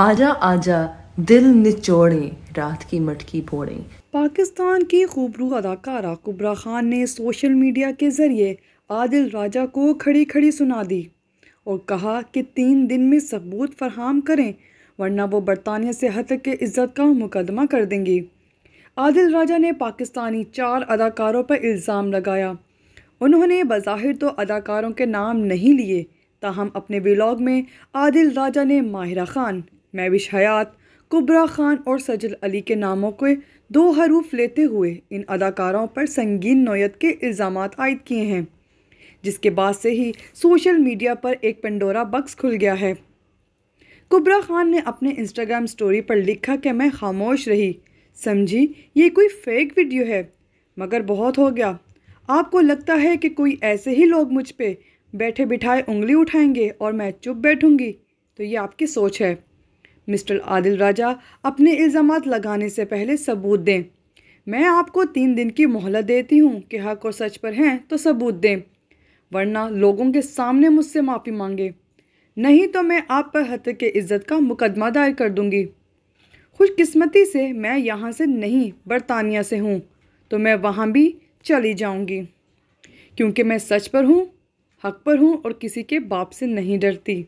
आजा आजा दिल निचोड़े रात की मटकी फोड़े पाकिस्तान की खूबरू अदाकारा कुबरा खान ने सोशल मीडिया के ज़रिए आदिल राजा को खड़ी खड़ी सुना दी और कहा कि तीन दिन में सबूत फरहम करें वरना वो बरतानिया से हत के इज़्ज़त का मुकदमा कर देंगी आदिल राजा ने पाकिस्तानी चार अदाकारों पर इल्ज़ाम लगाया उन्होंने बज़ाहिर तो अदाकारों के नाम नहीं लिए ताहम अपने ब्लॉग में आदिल राजा ने माहिरा खान मैविश हयात कुबरा खान और सजल अली के नामों के दो हरूफ लेते हुए इन अदाकारों पर संगीन नोयत के इल्ज़ाम आयद किए हैं जिसके बाद से ही सोशल मीडिया पर एक पंडोरा बक्स खुल गया है कुबरा खान ने अपने इंस्टाग्राम स्टोरी पर लिखा कि मैं खामोश रही समझी ये कोई फेक वीडियो है मगर बहुत हो गया आपको लगता है कि कोई ऐसे ही लोग मुझ पर बैठे बिठाए उंगली उठाएंगे और मैं चुप बैठूंगी तो ये आपकी सोच है मिस्टर आदिल राजा अपने इल्ज़ाम लगाने से पहले सबूत दें मैं आपको तीन दिन की मोहलत देती हूँ कि हक और सच पर हैं तो सबूत दें वरना लोगों के सामने मुझसे माफ़ी मांगे नहीं तो मैं आप पर हत के इज़्ज़त का मुकदमा दायर कर दूँगी खुशकस्मती से मैं यहाँ से नहीं बरतानिया से हूँ तो मैं वहाँ भी चली जाऊँगी क्योंकि मैं सच पर हूँ हक पर हूँ और किसी के बाप से नहीं डरती